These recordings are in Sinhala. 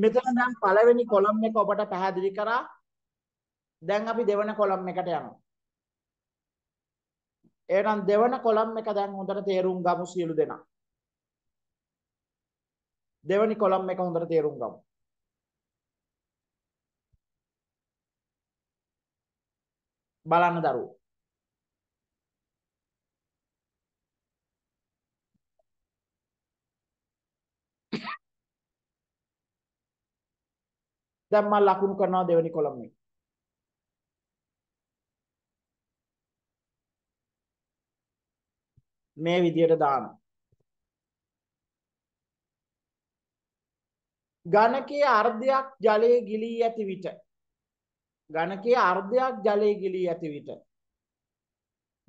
මෙතන දැන් පළවෙනි කොලම් එක ඔබට පැහැදිලි කරා. දැන් අපි දෙවන කොලම් එකට යනවා. එහෙනම් දෙවන කොලම් එක දැන් හොඳට තේරුම් ගමු සියලු දෙනා. දෙවනි කොලම් එක හොඳට තේරුම් ගමු. බලන්න දරුවෝ. දැන් මම ලකුණු කරනවා දෙවෙනි කොලම් එක. මේ විදියට දානවා. ඝනකයේ අර්ධයක් ජලයේ ගිලී ඇති විට ඝනකයේ අර්ධයක් ජලයේ ගිලී ඇති විට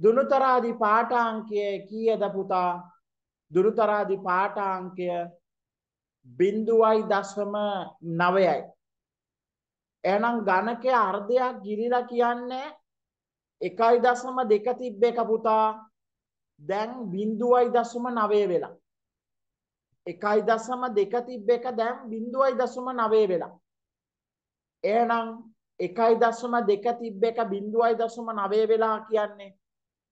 දුනුතරාදි පාඨාංකය කීයද පුතා දුනුතරාදි පාඨාංකය 0.9යි එහෙනම් ඝනකයේ අර්ධයක් ගිලිලා කියන්නේ 1.2 තිබ්බ එක පුතා දැන් 0.9 වෙලා 1.2 තිබ්බ එක දැන් 0.9 වෙලා එහෙනම් 1.2 තිබ්බ එක 0.9 වෙලා කියන්නේ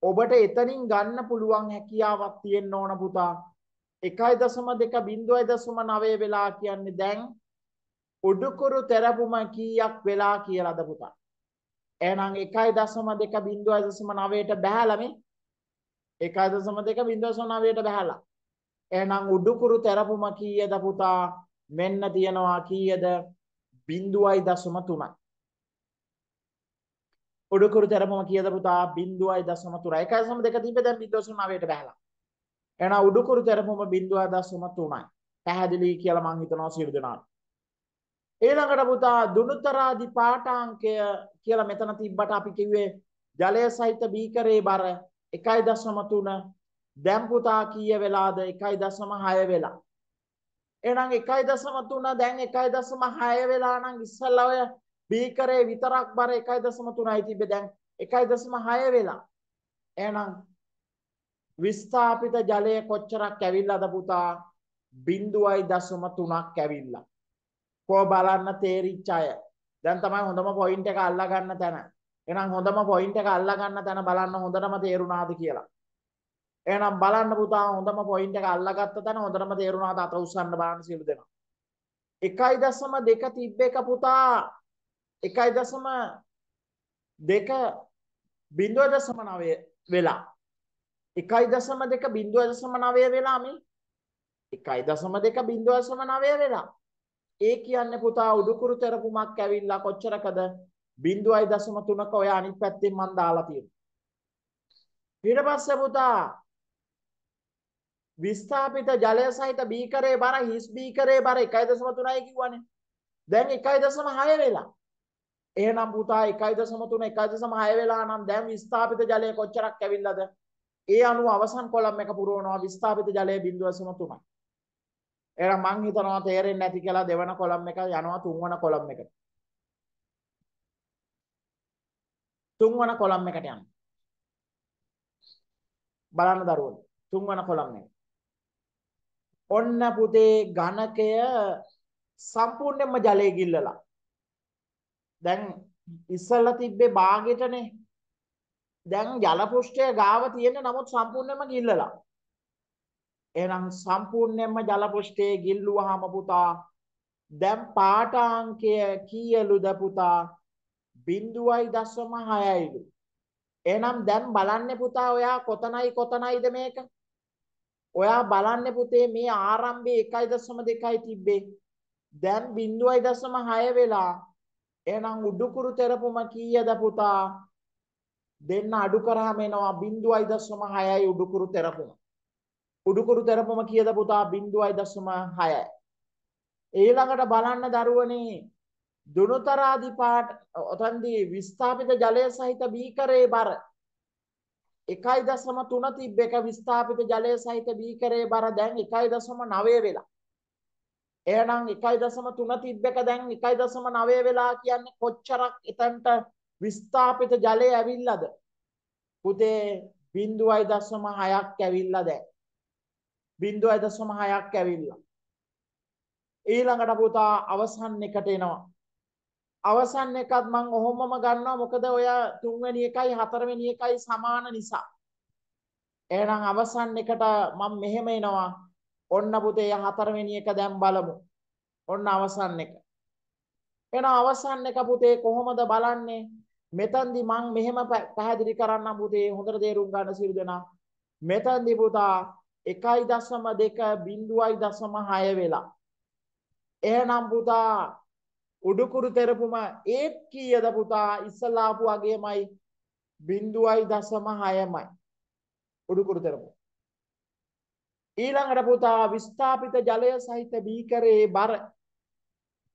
ඔබට එතනින් ගන්න පුළුවන් හැකියාවක් තියෙන්න ඕන පුතා 1.2 0.9 වෙලා කියන්නේ දැන් උඩුකුරු තෙරපුම කීයක් වෙලා කියලාද පුතා? එහෙනම් 1.2.9ට බහැලා මේ 1.2.9ට බහැලා. එහෙනම් උඩුකුරු තෙරපුම කීයද පුතා? මෙන්න තියනවා කීයද? 0.3යි. උඩුකුරු තෙරපුම කීයද පුතා? 0.3. 1.2 තිබ්බේ දැන් 0.9ට බහැලා. එහෙනම් උඩුකුරු තෙරපුම 0.3යි. පැහැදිලි කියලා මම හිතනවා සියලු දෙනාට. ඊළඟට පුතා දුනුතරාදි පාඨාංකය කියලා මෙතන තිබ්බට අපි කිව්වේ ජලය සහිත බීකරේ බර 1.3 දැන් පුතා කීය වෙලාද 1.6 වෙලා. එහෙනම් 1.3 දැන් 1.6 වෙලා නම් ඉස්සල්ලා ඔය බීකරේ විතරක් බර 1.3යි තිබ්බේ දැන් 1.6 වෙලා. එහෙනම් විස්ථාපිත ජලය කොච්චරක් ඇවිල්ලාද පුතා? 0.3ක් ඇවිල්ලා. කෝ බලන්න තේරිච්ච අය. දැන් තමයි හොඳම පොයින්ට් එක අල්ලා ගන්න තැන. එහෙනම් හොඳම පොයින්ට් එක අල්ලා ගන්න තැන බලන්න හොඳටම තේරුණාද කියලා. එහෙනම් බලන්න පුතා හොඳම පොයින්ට් එක අල්ලාගත්ත තැන හොඳටම තේරුණාද අත උස්සන්න බලන්න සියලු දෙනා. 1.2 තිබ්බේක පුතා 1.2 0.9 වෙලා 1.2 0.9 වෙලා මේ 1.2 0.9 වෙලා ඒ කියන්නේ පුතා උඩුකුරු තෙරපුමක් ඇවිල්ලා කොච්චරකද 0.3ක ඔය අනිත් පැත්තෙන් මම දාලා තියෙනවා. ඊට පස්සේ පුතා විස්ථාපිත ජලය සහිත බීකරේ බර හිස් බීකරේ බර 1.3යි කිව්වනේ. දැන් 1.6 වෙලා. එහෙනම් පුතා 1.3 1.6 වෙලා නම් දැන් විස්ථාපිත ජලය කොච්චරක් ඇවිල්ලාද? ඒ අනුව අවසන් කොලම් එක පුරවනවා විස්ථාපිත ජලය 0.3යි. එහෙනම් මං හිතනවා තේරෙන්නේ නැති කියලා දෙවන කොලම් එක යනවා තුන්වන කොලම් එකට. තුන්වන කොලම් එකට යනවා. බලන්න දරුවෝ තුන්වන කොලම් එක. ඔන්න පුතේ ඝනකය සම්පූර්ණයෙන්ම ජලයේ ගිල්ලලා. දැන් ඉස්සල්ලා තිබ්බේ බාගෙටනේ. දැන් ජල පෘෂ්ඨය ගාව තියෙන නමුත් සම්පූර්ණයෙන්ම ගිල්ලලා. එහෙනම් සම්පූර්ණයෙන්ම ජල පොෂ්ඨයේ ගිල්ලුවාම පුතා දැන් පාට අංකය කීයලුද පුතා 0.6යිලු එහෙනම් දැන් බලන්නේ පුතා ඔයා කොතනයි කොතනයිද මේක ඔයා බලන්නේ පුතේ මේ ආරම්භයේ 1.2යි තිබ්බේ දැන් 0.6 වෙලා එහෙනම් උඩුකුරු තෙරපුම කීයද පුතා දෙන්න අඩු කරාම එනවා 0.6යි උඩුකුරු තෙරපුම උඩුකුරු තරපම කියද පුතා 0.6යි. ඊළඟට බලන්න දරුවනේ දුනුතරාදි පාට ඔතන්දී විස්ථාපිත ජලය සහිත බීකරේ බර 1.3 තිබ්බ එක විස්ථාපිත ජලය සහිත බීකරේ බර දැන් 1.9 වෙලා. එහෙනම් 1.3 තිබ්බ එක දැන් 1.9 වෙලා කියන්නේ කොච්චරක් එතනට විස්ථාපිත ජලය ඇවිල්ලාද? පුතේ 0.6ක් ඇවිල්ලා දැන්. 0.6ක් ඇවිල්ලා. ඊළඟට පුතා අවසන් එකට එනවා. අවසන් එකත් මං ඔහොමම ගන්නවා මොකද ඔය තුන්වැනි එකයි හතරවෙනි එකයි සමාන නිසා. එහෙනම් අවසන් එකට මම මෙහෙම එනවා. ඔන්න පුතේ හතරවෙනි එක දැන් බලමු. ඔන්න අවසන් එක. එහෙනම් අවසන් එක පුතේ කොහොමද බලන්නේ? මෙතෙන්දි මං මෙහෙම පැහැදිලි කරන්න පුතේ හොඳට තේරුම් ගන්න සිල් දෙනා. මෙතෙන්දි පුතා එකයි දශම දෙක බිින්දුවයි දශම හය වෙලා. එහනම් පුතා උඩුකුරු තෙරපුම ඒත් කීයද පුතා ඉස්සල්ලාපු වගේමයි බිින්දුවයි දසම හයමයි. උඩුකුරු තෙරපු. ඊළඟට පුතා විස්ථාපිත ජලය සහිත බීකරේ බර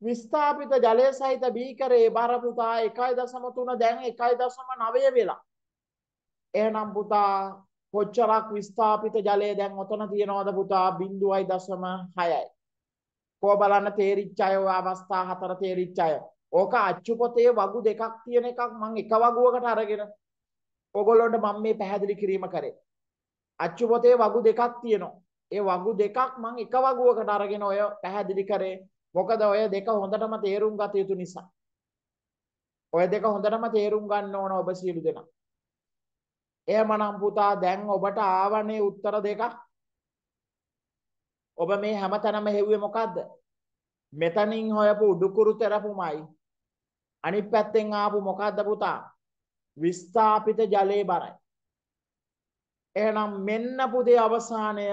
විස්ථාපිත ජලය සහිත බීකරේ බරපුතා එකයි දසම තුන දැන් එකයි දසම නවය වෙලා. එහනම් පුතා කොච්චරක් විස්ථාපිත ජලය දැන් ඔතන තියනවද පුතා 0.6යි. කෝ බලන්න තේරිච්ච අය ඔය අවස්ථා හතර තේරිච්ච අය. ඕක අච්චු පොතේ වගු දෙකක් තියෙන එකක් මම එක වගුවකට අරගෙන ඔයගොල්ලොන්ට මම මේ පැහැදිලි කිරීම කරේ. අච්චු පොතේ වගු දෙකක් තියෙනවා. ඒ වගු දෙකක් මම එක වගුවකට අරගෙන ඔය පැහැදිලි කරේ. මොකද ඔය දෙක හොඳටම තේරුම් ගත යුතු නිසා. ඔය දෙක හොඳටම තේරුම් ගන්න ඕන ඔබ සියලු දෙනා. එමනම් පුතා දැන් ඔබට ආවනේ උත්තර දෙකක්. ඔබ මේ හැමතැනම හෙව්වේ මොකද්ද? මෙතනින් හොයපු උඩුකුරු තෙරපුමයි. අනිත් පැත්තෙන් ආපු මොකද්ද පුතා? විස්ථාපිත ජලයේ බරයි. එහෙනම් මෙන්න පුතේ අවසානය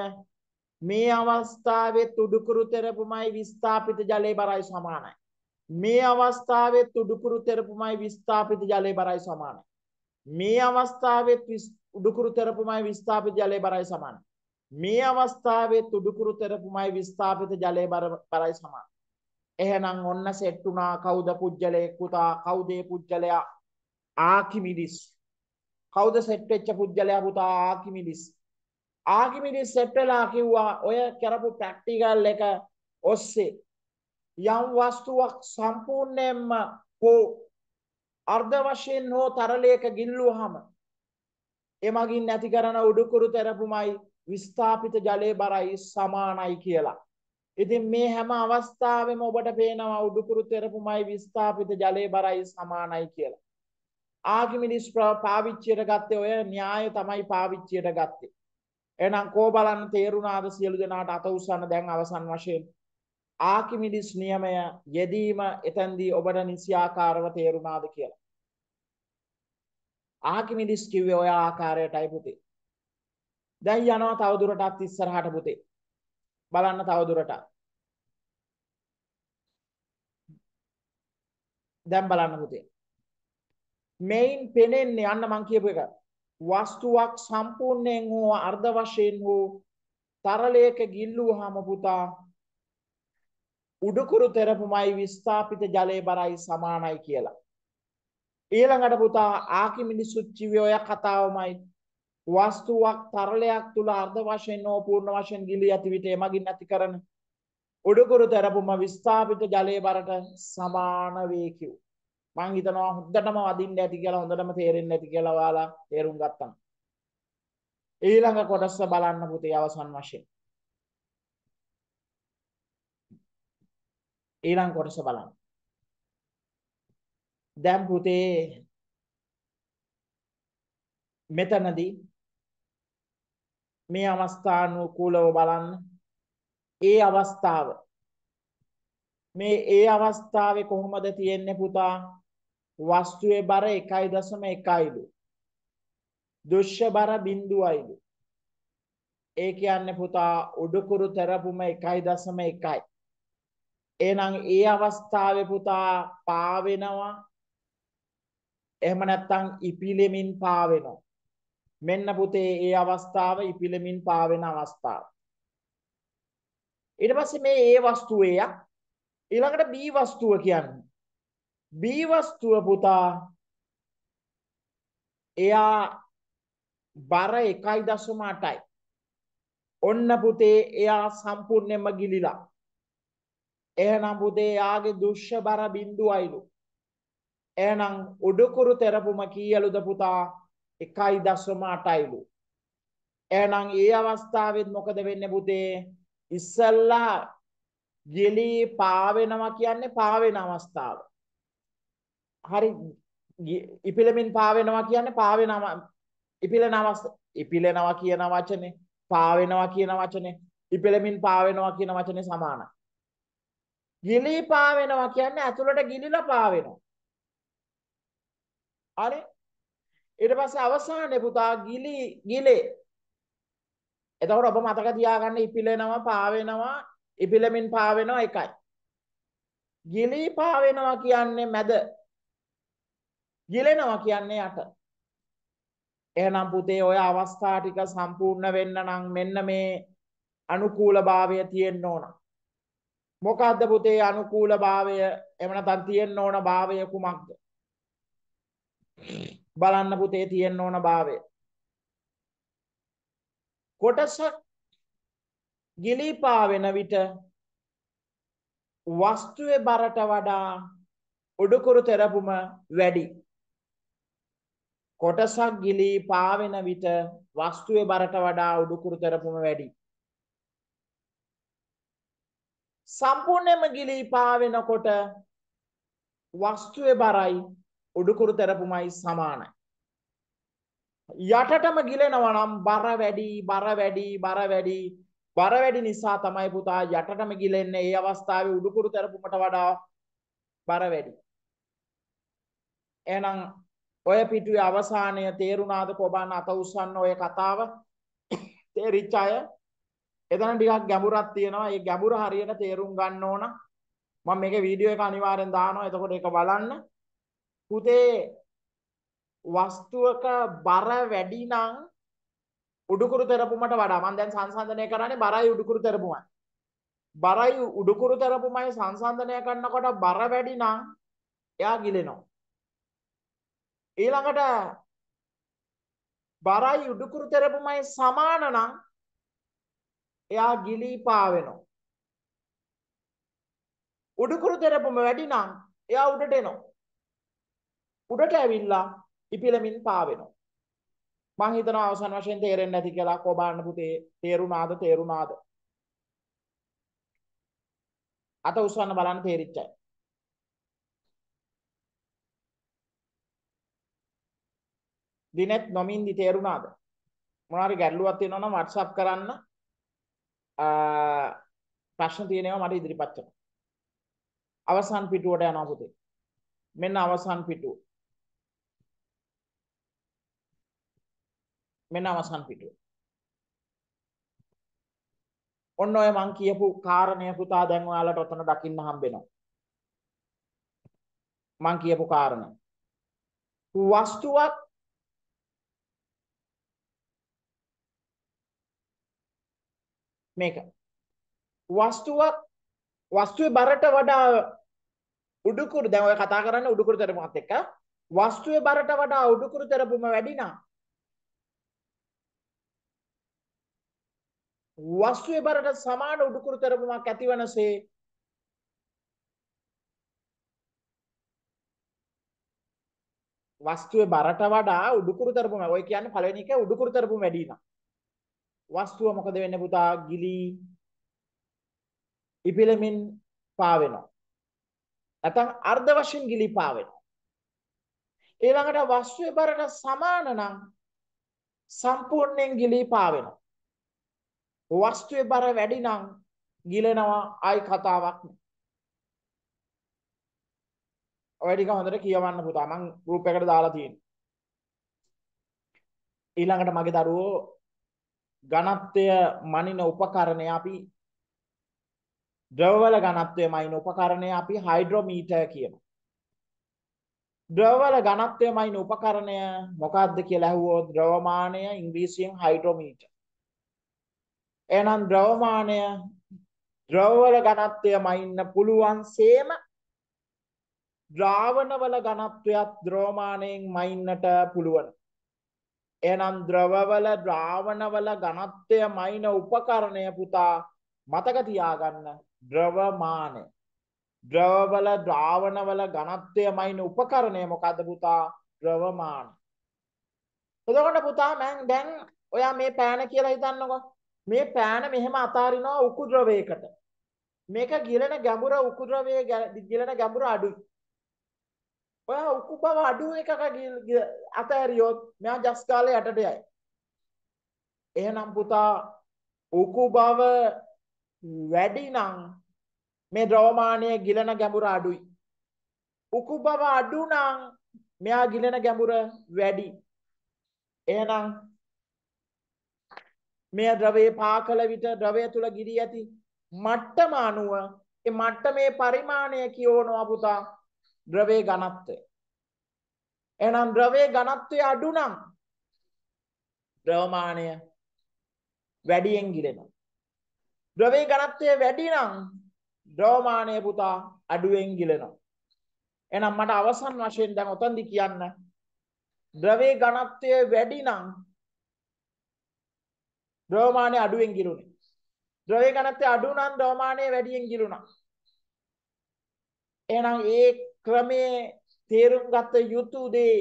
මේ අවස්ථාවේ උඩුකුරු තෙරපුමයි විස්ථාපිත ජලයේ බරයි සමානයි. මේ අවස්ථාවේ උඩුකුරු තෙරපුමයි විස්ථාපිත ජලයේ බරයි සමානයි. මේ අවස්ථාවෙත් උඩුකුරු තෙරපුමයි විස්ථාපිත ජලය බරයි සමාන. මේ අවස්ථාවෙත් උඩුකුරු තෙරපුමයි විස්ථාපිත ජලය බරයි සමාන. එහෙනම් ඔන්න සෙට් වුණා කවුද පුජ්‍යලේ පුතා කවුද ඒ පුජ්‍යලයා ආකිමිඩිස් කවුද සෙට් වෙච්ච පුජ්‍යලයා පුතා ආකිමිඩිස් ආකිමිඩිස් සෙට් වෙලා කිව්වා ඔය කරපු ප්‍රැක්ටිකල් එක ඔස්සේ යම් වස්තුවක් සම්පූර්ණයෙන්ම හෝ අර්ධ වශයෙන් හෝ තරලයක ගිල්ලුවහම එමගින් නැති කරන උඩුකුරු තෙරපුමයි විස්ථාපිත ජලය බරයි සමානයි කියලා. ඉතින් මේ හැම අවස්ථාවෙම ඔබට පේනවා උඩුකුරු තෙරපුමයි විස්ථාපිත ජලය බරයි සමානයි කියලා. ආගිමිනිස් පාවිච්චියට ගත්තේ ඔය න්‍යාය තමයි පාවිච්චියට ගත්තේ. එහෙනම් කෝ බලන්න තේරුණාද සියලු දෙනාට අත උස්සන්න දැන් අවසන් වශයෙන්. ආකිමිඩිස් නියමය යෙදීම එතැන්දී ඔබට නිසියාකාරව තේරුණාද කියලා. ආකිමිඩිස් කිව්වේ ඔය ආකාරයටයි පුතේ. දැන් යනවා තවදුරටත් ඉස්සරහට පුතේ. බලන්න තවදුරටත්. දැන් බලන්න පුතේ. මෙයින් පෙනෙන්නේ අන්න මං කියපු එක. වස්තුවක් සම්පූර්ණයෙන් හෝ අර්ධ වශයෙන් හෝ තරලයක ගිල්ලුවාම පුතා උඩුකුරු තෙරපුමයි විස්ථාපිත ජලය බරයි සමානයි කියලා. ඊළඟට පුතා ආකිමිනි සුච්චිවි ඔය කතාවමයි වස්තුවක් තරලයක් තුල අර්ධ වශයෙන් හෝ පූර්ණ වශයෙන් ගිලී ඇති විට එමගින් නැති කරන උඩුකුරු තෙරපුම විස්ථාපිත ජලයේ බරට සමාන වේ කිව්. මං හිතනවා හොඳටම වදින්න ඇති කියලා හොඳටම තේරෙන්න ඇති කියලා ඔයාලා තේරුම් ගත්තා. ඊළඟ කොටස බලන්න පුතේ අවසන් වශයෙන්. ඊළඟ කොටස බලන්න. දැන් පුතේ මෙතනදී මේ අවස්ථානුකූලව බලන්න. ඒ අවස්ථාව මේ ඒ අවස්ථාවේ කොහොමද තියෙන්නේ පුතා? වස්තුවේ බර 1.1යිලු. දුෂ්‍ය බර 0.1යිලු. ඒ කියන්නේ පුතා උඩුකුරු තරපුම 1.1යි. එහෙනම් ඒ අවස්ථාවේ පුතා පාවෙනවා එහෙම නැත්නම් ඉපිලෙමින් පාවෙනවා මෙන්න පුතේ ඒ අවස්ථාව ඉපිලෙමින් පාවෙන අවස්ථාව ඊට පස්සේ මේ ඒ වස්තුවේ ඊළඟට B වස්තුව කියන්නේ B වස්තුව පුතා එයා බර 1.8යි ඔන්න පුතේ එයා සම්පූර්ණයෙන්ම ගිලිලා එහෙනම් පුතේ යාගේ දුෂ්‍ය බර බින්දුවයිලු. එහෙනම් උඩුකුරු තෙරපුම කීයලුද පුතා? 1.8යිලු. එහෙනම් ඒ අවස්ථාවෙත් මොකද වෙන්නේ පුතේ? ඉස්සල්ලා ගෙලි පාවෙනවා කියන්නේ පාවෙන අවස්ථාව. හරි ඉපිලමින් පාවෙනවා කියන්නේ පාවෙනවා ඉපිලනවා ඉපිලනවා කියන වචනේ පාවෙනවා කියන වචනේ ඉපිලමින් පාවෙනවා කියන වචනේ සමානයි. ගිලී පා වෙනවා කියන්නේ ඇතුළට ගිලිලා පා වෙනවා. හරි? ඊට පස්සේ අවසානයේ පුතා ගිලි ගිලේ. එතකොට ඔබ මතක තියාගන්න ඉපිලෙනවා පා වෙනවා ඉපිලමින් පා වෙනවා එකයි. ගිලී පා වෙනවා කියන්නේ මැද. ගිලෙනවා කියන්නේ යට. එහෙනම් පුතේ ඔය අවස්ථා ටික සම්පූර්ණ වෙන්න නම් මෙන්න මේ අනුකූලභාවය තියෙන්න ඕන. මොකක්ද පුතේ අනුකූල භාවය එහෙම නැත්නම් තියෙන්න ඕන භාවය කුමක්ද බලන්න පුතේ තියෙන්න ඕන භාවය කොටසක් ගිලීපා වෙන විට වස්තුවේ බරට වඩා උඩුකුරු තෙරපුම වැඩි කොටසක් ගිලීපා වෙන විට වස්තුවේ බරට වඩා උඩුකුරු තෙරපුම වැඩි සම්පූර්ණයම ගිලී පාවෙනකොට වස්තුවේ බරයි උඩුකුරු තෙරපුමයි සමානයි. යටටම ගිලෙනවා නම් බර වැඩි බර වැඩි බර වැඩි බර වැඩි නිසා තමයි පුතා යටටම ගිලෙන්නේ ඒ අවස්ථාවේ උඩුකුරු තෙරපුමට වඩා බර වැඩි. එහෙනම් ඔය පිටුවේ අවසානය තේරුණාද කොබන්න අත උස්සන්න ඔය කතාව? තේරිච්ච අය එතන ටිකක් ගැඹුරක් තියෙනවා. ඒ ගැඹුර හරියට තේරුම් ගන්න ඕන. මම මේකේ වීඩියෝ එක අනිවාර්යෙන් දානවා. එතකොට ඒක බලන්න. පුතේ වස්තුවක බර වැඩි නම් උඩුකුරු තෙරපුමට වඩා මම දැන් සංසන්දනය කරන්නේ බරයි උඩුකුරු තෙරපුමයි. බරයි උඩුකුරු තෙරපුමයි සංසන්දනය කරනකොට බර වැඩි නම් එයා ගිලෙනවා. ඊළඟට බරයි උඩුකුරු තෙරපුමයි සමාන නම් එයා ගිලීපා වෙනවා. උඩුකුරු තෙරපම වැඩි නම් එයා උඩට එනවා. උඩට ඇවිල්ලා ඉපිලමින් පාවෙනවා. මං හිතනවා අවසන් වශයෙන් තේරෙන්නේ නැති කියලා කොබාන්න පුතේ තේරුණාද තේරුණාද? අත උස්සන්න බලන්න තේරිච්චයි. දිනෙත් නොමින්දි තේරුණාද? මොනවාරි ගැටලුවක් තියෙනවා නම් WhatsApp කරන්න ප්‍රශ්න තියෙනවා මට ඉදිරිපත් කරන්න. අවසන් පිටුවට යනවා පුතේ. මෙන්න අවසන් පිටුව. මෙන්න අවසන් පිටුව. ඔන්න ඔය මං කියපු කාරණය පුතා දැන් ඔයාලට ඔතන දකින්න හම්බෙනවා. මං කියපු කාරණා. වස්තුවක් මේක. වස්තුව වස්තුවේ බරට වඩා උඩුකුරු දැන් ඔය කතා කරන්නේ උඩුකුරු තරමත් එක්ක වස්තුවේ බරට වඩා උඩුකුරු තරපුම වැඩි නම් වස්තුවේ බරට සමාන උඩුකුරු තරපුමක් ඇතිවනසේ වස්තුවේ බරට වඩා උඩුකුරු තරපුම ඔය කියන්නේ පළවෙනි එක උඩුකුරු තරපුම වැඩි නම් වස්තුව මොකද වෙන්නේ පුතා ගිලී ඉපිලෙමින් පාවෙනවා. නැත්නම් අර්ධ වශයෙන් ගිලී පාවෙනවා. ඊළඟට වස්තුවේ බරට සමාන නම් සම්පූර්ණයෙන් ගිලී පාවෙනවා. වස්තුවේ බර වැඩි නම් ගිලෙනවා ආයි කතාවක් නෑ. ඔය ටික හොඳට කියවන්න පුතා. මම ගෲප් එකට දාලා තියෙනවා. ඊළඟට මගේ දරුවෝ ඝනත්වය මනින උපකරණය අපි ද්‍රවවල ඝනත්වය මනින උපකරණය අපි හයිඩ්‍රෝමීටර් කියනවා. ද්‍රවවල ඝනත්වය මනින උපකරණය මොකක්ද කියලා ඇහුවොත් ද්‍රවමානය ඉංග්‍රීසියෙන් හයිඩ්‍රෝමීටර්. එහෙනම් ද්‍රවමානය ද්‍රවවල ඝනත්වය මනින්න පුළුවන් සේම ද්‍රාවණවල ඝනත්වයක් ද්‍රවමානයෙන් මනින්නට පුළුවන්. එනම් ද්‍රවවල ද්‍රාවණවල ඝනත්වය මයින උපකරණය පුතා මතක තියාගන්න ද්‍රවමානය ද්‍රවවල ද්‍රාවණවල ඝනත්වය මයින උපකරණය මොකද පුතා ද්‍රවමාන එතකොට පුතා මං දැන් ඔයා මේ පෑන කියලා හිතන්නකෝ මේ පෑන මෙහෙම අතාරිනවා උකු ද්‍රවයකට මේක ගිලන ගැඹුර උකු ද්‍රවයේ ගිලන ගැඹුර අඩුයි ඔයා උකු බව අඩුව එකක අතෑරියොත් මෙයා ජස් කාලේ යටට යයි. එහෙනම් පුතා උකු බව වැඩි නම් මේ ද්‍රවමානය ගිලන ගැඹුර අඩුයි. උකු බව අඩු නම් මෙයා ගිලන ගැඹුර වැඩි. එහෙනම් මේ ද්‍රවයේ පාකල විට ද්‍රවය තුල ගිරී ඇති මට්ටම අනුව ඒ මට්ටමේ පරිමාණය කියවනවා පුතා ද්‍රවයේ ඝනත්වය. එහෙනම් ද්‍රවයේ ඝනත්වය අඩු නම් ද්‍රවමානය වැඩියෙන් ගිලෙනවා. ද්‍රවයේ ඝනත්වය වැඩි නම් ද්‍රවමානය පුතා අඩුවෙන් ගිලෙනවා. එහෙනම් මට අවසන් වශයෙන් දැන් උතන්දි කියන්න ද්‍රවයේ ඝනත්වය වැඩි නම් ද්‍රවමානය අඩුවෙන් ගිලුනේ. ද්‍රවයේ ඝනත්වය අඩු නම් ද්‍රවමානය වැඩියෙන් ගිලුණා. එහෙනම් ඒ ක්‍රමේ තේරුම් ගත යුතු දේ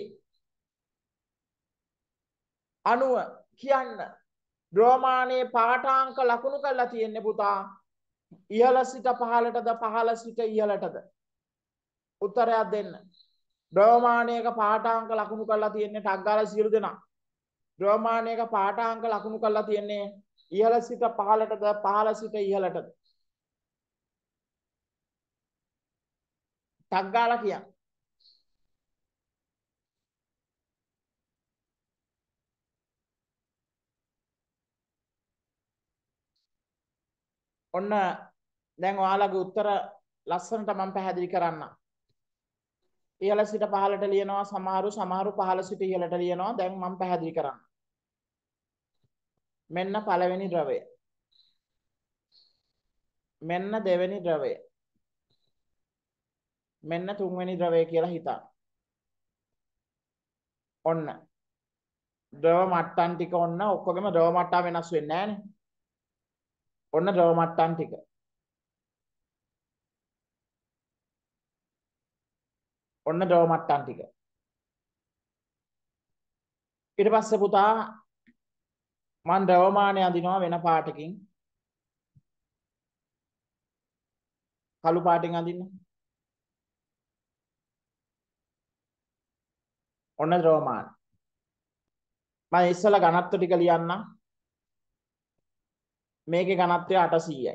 අනුව කියන්න රෝමානයේ පාඨාංක ලකුණු කරලා තියෙන්නේ පුතා ඉහළ සිට පහළටද පහළ සිට ඉහළටද උත්තරයක් දෙන්න රෝමානයක පාඨාංක ලකුණු කරලා තියෙන්නේ ටග්ගාල සියලු දෙනා රෝමානයක පාඨාංක ලකුණු කරලා තියෙන්නේ ඉහළ සිට පහළටද පහළ සිට ඉහළටද ටක් ගාලා කියන්න. ඔන්න දැන් ඔයාලගේ උත්තර ලස්සනට මම පැහැදිලි කරන්නම්. ඉහළ සිට පහළට ලියනවා සමහරු සමහරු පහළ සිට ඉහළට ලියනවා දැන් මම පැහැදිලි කරන්නම්. මෙන්න පළවෙනි ද්‍රවය. මෙන්න දෙවෙනි ද්‍රවය. මෙන්න තුන්වෙනි ද්‍රවය කියලා හිතන්න. ඔන්න. ද්‍රව මට්ටම් ටික ඔන්න ඔක්කොගෙම ද්‍රව මට්ටම් වෙනස් වෙන්නේ නැහනේ. ඔන්න ද්‍රව මට්ටම් ටික. ඔන්න ද්‍රව මට්ටම් ටික. ඊට පස්සේ පුතා මම ද්‍රවමානය අඳිනවා වෙන පාටකින්. කළු පාටෙන් අඳින්න. ඔන්න ද්‍රවමාන. මම ඉස්සලා ඝනත්ව ටික ලියන්නම්. මේකේ ඝනත්වය 800යි.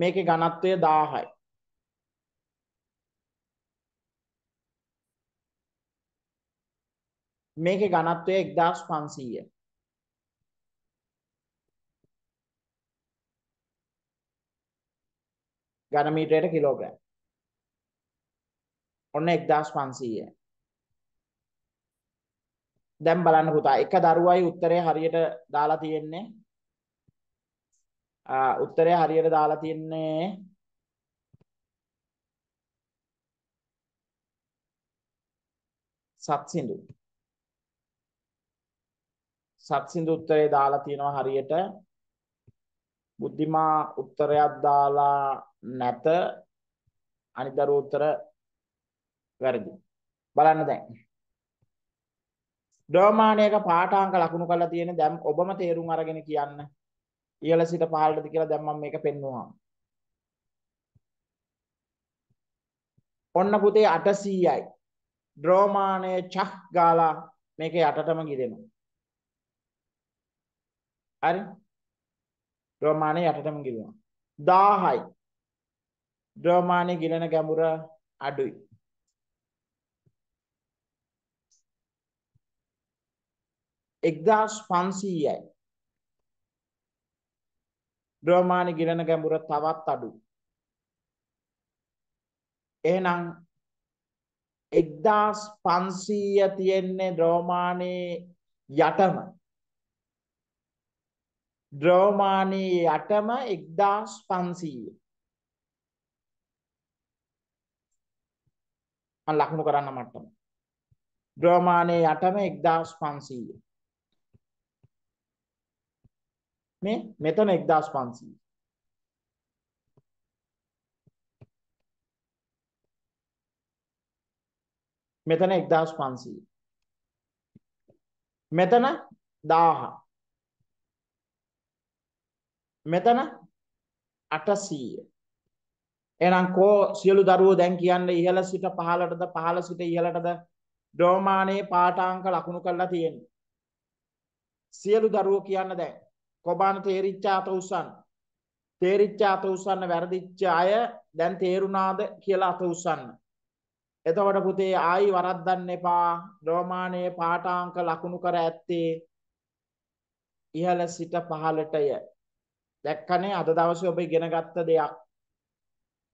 මේකේ ඝනත්වය 1000යි. මේකේ ඝනත්වය 1500යි. ඝන මීටරයට කිලෝග්‍රෑම්. ඔන්න 1500. දැන් බලන්න පුතා එක දරුවයි උත්තරේ හරියට දාලා තියෙන්නේ උත්තරේ හරියට දාලා තියෙන්නේ සත්සිඳු සත්සිඳු උත්තරේ දාලා තියෙනවා හරියට බුද්ධිමා උත්තරයක් දාලා නැත අනිත් දරුවෝ උත්තර වැරදි. බලන්න දැන්. ද්‍රව්‍යමානයක පාඨාංක ලකුණු කරලා තියෙන දැන් ඔබම තේරුම් අරගෙන කියන්න. ඉහළ සිට පහළටද කියලා දැන් මම මේක පෙන්වනවා. ඔන්න පුතේ 800යි. ද්‍රව්‍යමානය චක් ගාලා මේක යටටම ගිරෙනවා. හරි? ද්‍රව්‍යමානය යටටම ගිරෙනවා. 1000යි. ද්‍රව්‍යමානයේ ගිලන ගැඹුර අඩුයි. එක්දහස් පන්සීයයි. ද්‍රෝමාණ ගිලන ගැඹුර තවත් අඩු. එහෙනම් එක්දස් පන්සීය තියෙන්නේ ද්‍රෝමාණයේ යටම ද්‍රෝමාණයේ යටම එක්දස් පන්සීය ලක්ුණු කරන්න මට්ටම ද්‍රෝමාණයේ යටම එක්දස් පන්සීය මේ මෙතන 1500. මෙතන 1500. මෙතන 1000. මෙතන 800. එහෙනම් කෝ සියලු දරුවෝ දැන් කියන්නේ ඉහළ සිට පහළටද පහළ සිට ඉහළටද ද්‍රව්‍යමානයේ පාඨාංක ලකුණු කරලා තියෙන්නේ. සියලු දරුවෝ කියන්න දැන් කොබාන තේරිච්චාත උසන් තේරිච්චාත උසන්න වැරදිච්ච අය දැන් තේරුණාද කියලා අත උසන්න එතකොට පුතේ ආයි වරද්දන්න එපා රෝමානයේ පාඨාංක ලකුණු කර ඇත්තේ ඉහළ සිට පහළටය දැක්කනේ අද දවසේ ඔබ ඉගෙන ගත්ත දෙයක්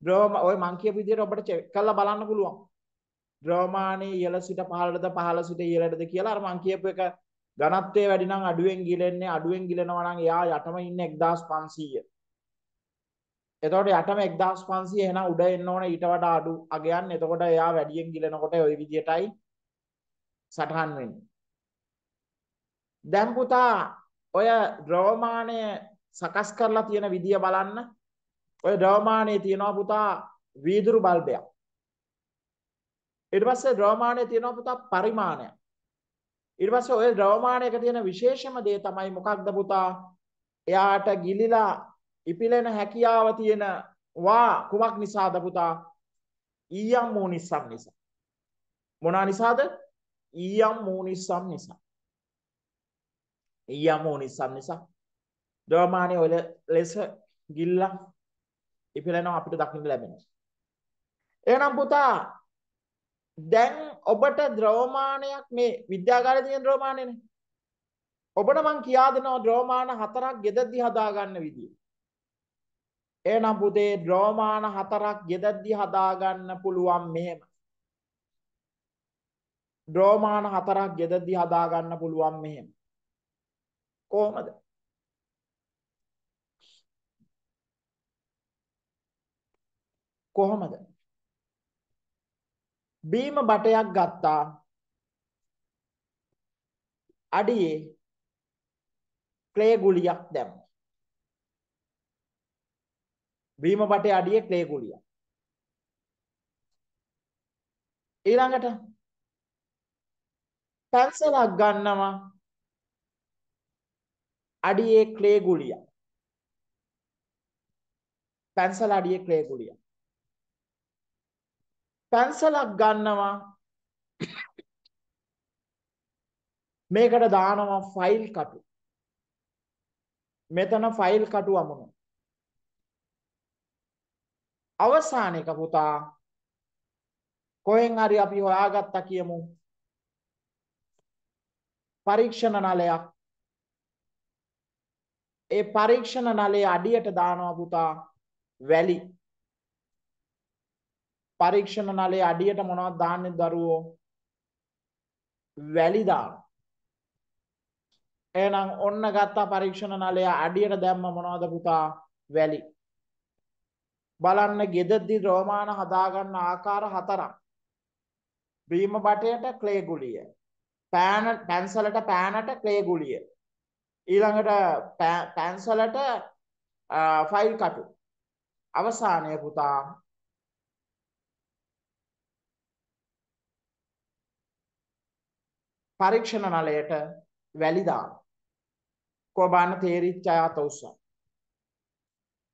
රෝම ඔය මං කියපු විදිහට ඔබට චෙක් කරලා බලන්න පුළුවන් රෝමානයේ ඉහළ සිට පහළටද පහළ සිට ඉහළටද කියලා අර මං කියපු එක ඝනත්වය වැඩි නම් අඩුවෙන් ගිලෙන්නේ අඩුවෙන් ගිලෙනවා නම් එයා යටම ඉන්නේ 1500. එතකොට යටම 1500 එහෙනම් උඩ එන්න ඕනේ ඊට වඩා අඩු අගයන්. එතකොට එයා වැඩියෙන් ගිලනකොට ওই විදියටයි සටහන් වෙන්නේ. දැන් පුතා ඔය ද්‍රවමානය සකස් කරලා තියෙන විදිය බලන්න. ඔය ද්‍රවමානයේ තියෙනවා පුතා වීදුරු බල්බයක්. ඊට පස්සේ ද්‍රවමානයේ තියෙනවා පුතා පරිමාණයක්. ඉර්වස ඔය ද්‍රවමානයක තියෙන විශේෂම දේ තමයි මොකක්ද පුතා එයාට ගිලිලා ඉපිලෙන හැකියාව තියෙන වා කුමක් නිසාද පුතා ඊයම් මූනිස්සම් නිසා මොනා නිසාද ඊයම් මූනිස්සම් නිසා ඊයම් මූනිස්සම් නිසා ද්‍රවමානයේ ඔය ලෙස ගිල්ලා ඉපිලෙනවා අපිට දකින්න ලැබෙනවා එහෙනම් පුතා දැන් ඔබට ද්‍රවමානයක් මේ විද්‍යාගාරේ තියෙන ද්‍රවමානයනේ. ඔබට මං කියා දෙනවා ද්‍රවමාන හතරක් ගෙදද්දි හදාගන්න විදිය. එහෙනම් පුතේ ද්‍රවමාන හතරක් ගෙදද්දි හදාගන්න පුළුවන් මෙහෙම. ද්‍රවමාන හතරක් ගෙදද්දි හදාගන්න පුළුවන් මෙහෙම. කොහොමද? කොහොමද? බීම බටයක් ගත්තා අඩියේ ක්ලේ ගුලියක් දැම්මා බීම බටේ අඩියේ ක්ලේ ගුලියක් ඊළඟට පැන්සලක් ගන්නවා අඩියේ ක්ලේ ගුලියක් පැන්සල අඩියේ ක්ලේ ගුලියක් පැන්සලක් ගන්නවා මේකට දානවා ෆයිල් කටු මෙතන ෆයිල් කටු අමුණු අවසාන එක පුතා කොහෙන් හරි අපි හොයාගත්තා කියමු පරීක්ෂණ නලයක් ඒ පරීක්ෂණ නලේ අඩියට දානවා පුතා වැලි පරීක්ෂණ නලේ අඩියට මොනවත් දාන්නේ දරුවෝ වැලි දාන එහෙනම් ඔන්න ගත්තා පරීක්ෂණ නලය අඩියට දැම්ම මොනවද පුතා වැලි බලන්න ගෙදරදී රෝමාන හදාගන්න ආකාර හතරක් බීම බටයට ක්ලේ ගුලිය පෑන පැන්සලට පෑනට ක්ලේ ගුලිය ඊළඟට පැන්සලට ෆයිල් කටු අවසානය පුතා පරීක්ෂණ නලයට වැලිදාන. කොබාන තේරිච්චා තවසන්.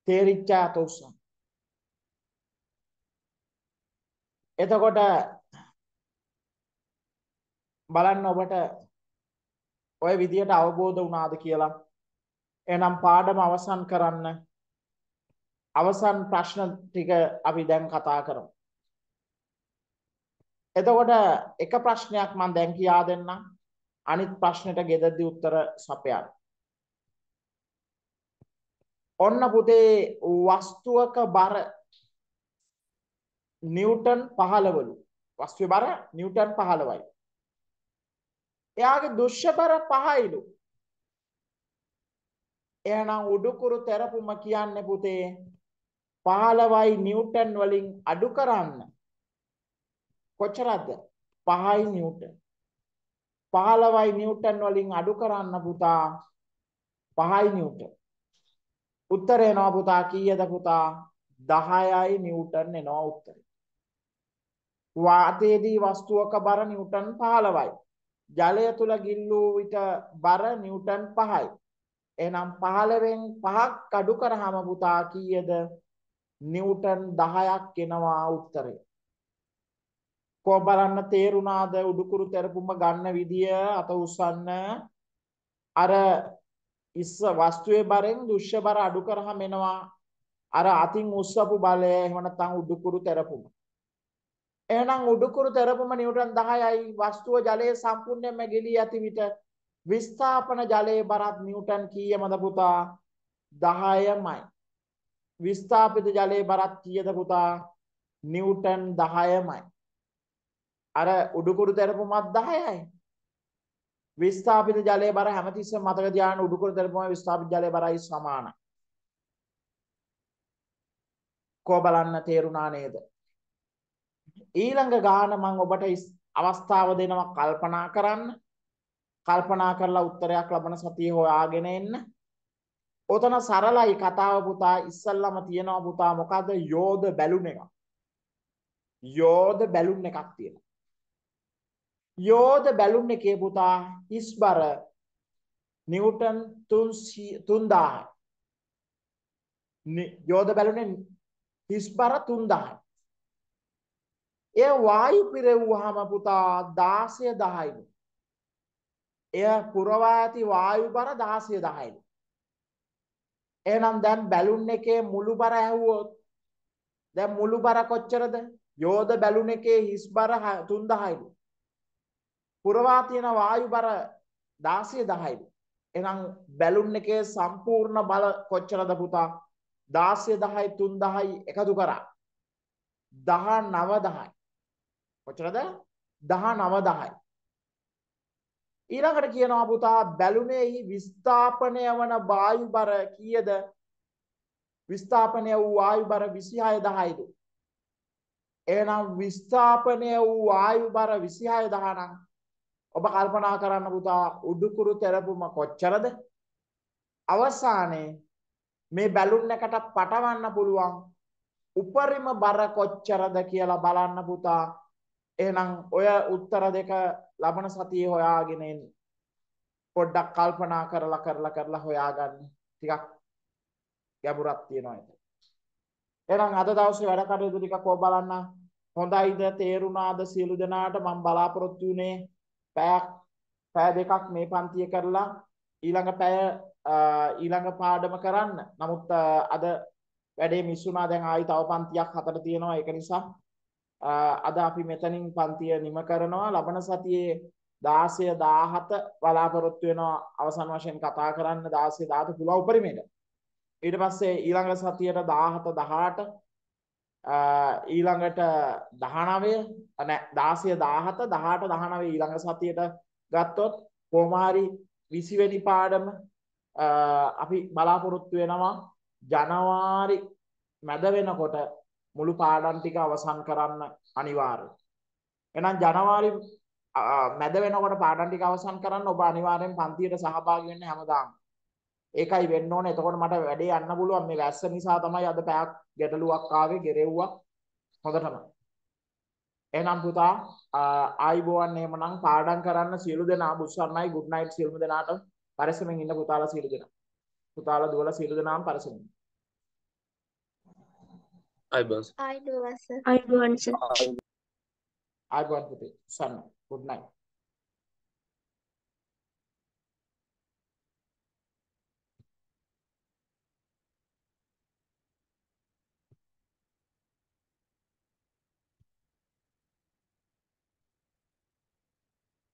තේරිච්චා තවසන්. එතකොට බලන්න ඔබට ඔය විදියට අවබෝධ වුණාද කියලා එනම් පාඩම අවසන් කරන්න අවසන් ප්‍රශ්න ටික අපි දැන් කතා කරමු එතකොට එක ප්‍රශ්නයක් මම දැන් කියා දෙන්නම්. අනිත් ප්‍රශ්නෙට ගෙදරදී උත්තර සපයන්න. ඔන්න පුතේ වස්තුවක බර නිව්ටන් 15ලු. වස්තුවේ බර නිව්ටන් 15යි. එයාගේ දුෂ්‍ය බර 5යිලු. එහෙනම් උඩුකුරු තෙරපුම කියන්නේ පුතේ 15යි නිව්ටන් වලින් අඩු කරන්න. කොච්චරද 5යි නිව්ටන් 15යි නිව්ටන් වලින් අඩු කරන්න පුතා 5යි නිව්ටන් උත්තරේ එනවා පුතා කීයද පුතා 10යි නිව්ටන් එනවා උත්තරේ වාතයේදී වස්තුවක බර නිව්ටන් 15යි ජලය තුල ගිල්ලූ විට බර නිව්ටන් 5යි එහෙනම් 15න් 5ක් අඩු කරාම පුතා කීයද නිව්ටන් 10ක් එනවා උත්තරේ කෝ බලන්න තේරුණාද උඩුකුරු තෙරපුම ගන්න විදිය අත උස්සන්න අර ඉස්ස වස්තුවේ බරෙන් දුෂ්‍ය බර අඩු කරහම එනවා අර අතින් උස්සපු බලය එහෙම නැත්නම් උඩුකුරු තෙරපුම එහෙනම් උඩුකුරු තෙරපුම නිව්ටන් 10යි වස්තුව ජලයේ සම්පූර්ණයෙන්ම ගෙලී ඇති විට විස්ථාපන ජලයේ බරත් නිව්ටන් කීයමද පුතා 10මයි විස්ථාපිත ජලයේ බරත් කීයද පුතා නිව්ටන් 10මයි අර උඩුකුරු දරපු මත් 10යි. විස්ථාපිත ජලයේ බර හැමතිස්සෙම මතක තියාගන්න උඩුකුරු දරපුම විස්ථාපිත ජලයේ බරයි සමානයි. කෝ බලන්න තේරුණා නේද? ඊළඟ ගාන මම ඔබට අවස්ථාව දෙනවා කල්පනා කරන්න. කල්පනා කරලා උත්තරයක් ලබන සතියේ හොයාගෙන එන්න. ඔතන සරලයි කතාව පුතා ඉස්සල්ලාම තියෙනවා පුතා මොකද යෝධ බැලුම් එකක්. යෝධ බැලුම් එකක් තියෙනවා. යෝධ බැලුම් එකේ පුතා ඉස්බර නිව්ටන් 3000 යෝධ බැලුනේ ඉස්බර 3000 එය වායු පිරෙව්වහම පුතා 16 10යි එය පුරවා ඇති වායු බර 16 10යි එහෙනම් දැන් බැලුන් එකේ මුළු බර ඇහුවොත් දැන් මුළු බර කොච්චරද යෝධ බැලුන් එකේ හිස් බර 3000යි පුරවා තියෙන වායු බර 16 10යි. එහෙනම් බැලුන් එකේ සම්පූර්ණ බල කොච්චරද පුතා? 16 10 3000 එකතු කරා. 19000යි. කොච්චරද? 19000යි. ඊළඟට කියනවා පුතා බැලුනේහි විස්ථාපනය වන වායු බර කීයද? විස්ථාපනය වූ වායු බර 26000යි. එහෙනම් විස්ථාපනය වූ වායු බර 26000 නම් ඔබ කල්පනා කරන්න පුතා උඩුකුරු තෙරපුම කොච්චරද? අවසානයේ මේ බැලුන් එකට පටවන්න පුළුවන් උපරිම බර කොච්චරද කියලා බලන්න පුතා. එහෙනම් ඔය උත්තර දෙක ලබන සතියේ හොයාගෙන එන්න. පොඩ්ඩක් කල්පනා කරලා කරලා කරලා හොයාගන්න. ටිකක් ගැඹුරක් තියෙනවා ඒක. එහෙනම් අද දවසේ වැඩ කටයුතු ටිකක් ඔබ බලන්න. හොඳයිද තේරුණාද සියලු දෙනාට මම බලාපොරොත්තු වෙන්නේ පැයක් පැය දෙකක් මේ පන්තිය කරලා ඊළඟ පැය ඊළඟ පාඩම කරන්න. නමුත් අද වැඩේ මිස් වුණා දැන් ආයි තව පන්තියක් හතර තියෙනවා. ඒක නිසා අද අපි මෙතනින් පන්තිය නිම කරනවා. ලබන සතියේ 16 17 බලාපොරොත්තු වෙනවා අවසන් වශයෙන් කතා කරන්න 16 17 පුළුවන් උපරිමයට. ඊට පස්සේ ඊළඟ සතියට 17 18 ඊළඟට දහනවය දාසය දාහත දහට දහනවේ ඊළඟ සතියට ගත්තොත් කෝමාරි විසිවැනි පාඩම අපි බලාපොරොත්තු වෙනවා ජනවාරි මැද වෙනකොට මුළු පාඩන්ටික අවසන් කරන්න අනිවාර්ය. එනම් ජනවාරි මැද වෙනකොට පාඩන්ටික අවසන් කරන්න ඔබ අනිවාරයෙන් පන්තියට සහභාගවෙන්න හැමදාම් ඒකයි වෙන්න ඕනේ. එතකොට මට වැඩේ යන්න පුළුවන්. මේ වැස්ස නිසා තමයි අද පැයක් ගැටලුවක් ආවේ, ගෙරෙව්වක්. හොඳටම. එහෙනම් පුතා ආයිබෝවන් එහෙමනම් පාඩම් කරන්න සියලු දෙනා බුස්සන්නයි good night සියලුම දෙනාට පරිස්සමෙන් ඉන්න පුතාලා සියලු දෙනා. පුතාලා දුවලා සියලු දෙනාම පරිස්සමෙන්. ආයිබෝවන්. ආයිබෝවන්. ආයිබෝවන්. ආයිබෝවන් පුතේ. සන්න. good night.